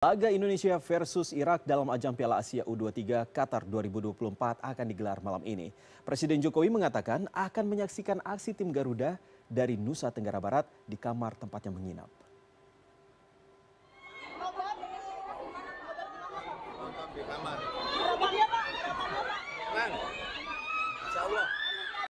Laga Indonesia versus Irak dalam ajang Piala Asia U23 Qatar 2024 akan digelar malam ini. Presiden Jokowi mengatakan akan menyaksikan aksi tim Garuda dari Nusa Tenggara Barat di kamar tempatnya menginap.